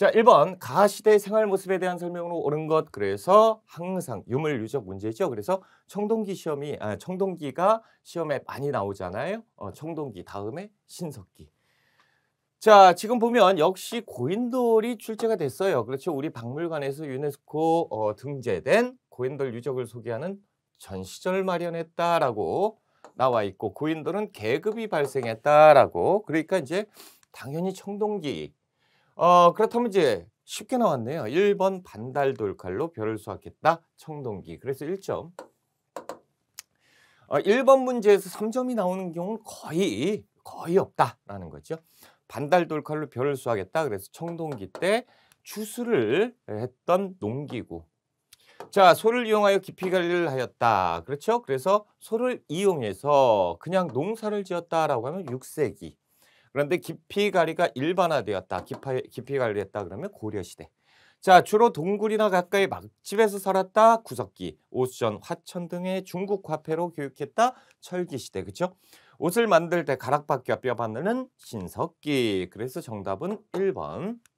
자, 1번 가시대 생활 모습에 대한 설명으로 옳은 것. 그래서 항상 유물 유적 문제죠. 그래서 청동기 시험이 아, 청동기가 시험에 많이 나오잖아요. 어, 청동기 다음에 신석기. 자, 지금 보면 역시 고인돌이 출제가 됐어요. 그렇죠. 우리 박물관에서 유네스코 어, 등재된 고인돌 유적을 소개하는 전시전을 마련했다라고 나와 있고 고인돌은 계급이 발생했다라고 그러니까 이제 당연히 청동기 어, 그렇다면 이제 쉽게 나왔네요. 1번 반달 돌칼로 별을 수확했다. 청동기. 그래서 1점. 어, 1번 문제에서 3점이 나오는 경우는 거의 거의 없다라는 거죠. 반달 돌칼로 별을 수확했다. 그래서 청동기 때 추수를 했던 농기구. 자, 소를 이용하여 깊이 관리를 하였다. 그렇죠? 그래서 소를 이용해서 그냥 농사를 지었다라고 하면 6세기. 그런데 깊이갈리가 일반화되었다. 깊이, 깊이갈이 했다 그러면 고려시대. 자, 주로 동굴이나 가까이 막집에서 살았다. 구석기, 오수전, 화천 등의 중국 화폐로 교육했다. 철기시대. 그쵸 옷을 만들 때 가락바퀴와 뼈바늘은 신석기. 그래서 정답은 1번.